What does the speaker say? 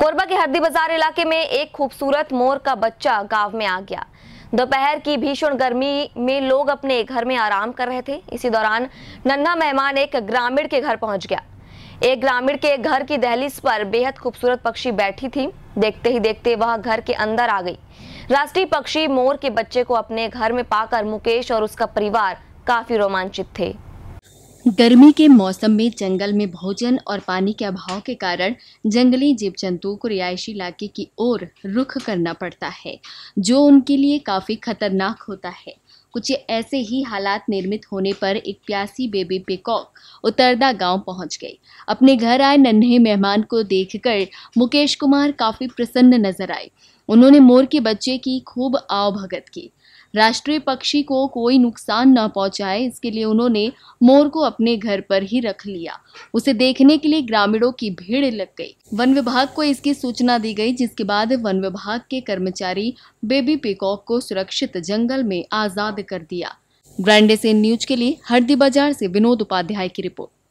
कोरबा के हरदी बाजार इलाके में एक खूबसूरत मोर का बच्चा गांव में आ गया दोपहर की भीषण गर्मी में लोग अपने घर में आराम कर रहे थे इसी दौरान नन्हा मेहमान एक ग्रामीण के घर पहुंच गया एक ग्रामीण के घर की दहलीज पर बेहद खूबसूरत पक्षी बैठी थी देखते ही देखते वह घर के अंदर आ गई राष्ट्रीय पक्षी मोर के बच्चे को अपने घर में पाकर मुकेश और उसका परिवार काफी रोमांचित थे गर्मी के मौसम में जंगल में भोजन और पानी के अभाव के कारण जंगली जीव जंतुओं को रिहायशी इलाके की ओर रुख करना पड़ता है जो उनके लिए काफ़ी खतरनाक होता है कुछ ऐसे ही हालात निर्मित होने पर एक प्यासी बेबी पिकॉक उतरदा गांव पहुंच गई अपने घर आए नन्हे मेहमान को देखकर मुकेश कुमार काफी प्रसन्न नजर आए उन्होंने मोर के बच्चे की खूब आवभगत की राष्ट्रीय पक्षी को कोई नुकसान न पहुंचाए इसके लिए उन्होंने मोर को अपने घर पर ही रख लिया उसे देखने के लिए ग्रामीणों की भीड़ लग गई वन विभाग को इसकी सूचना दी गई जिसके बाद वन विभाग के कर्मचारी बेबी पिकॉक को सुरक्षित जंगल में आजाद कर दिया ब्रांडेस इन न्यूज के लिए हरदी बाजार से विनोद उपाध्याय की रिपोर्ट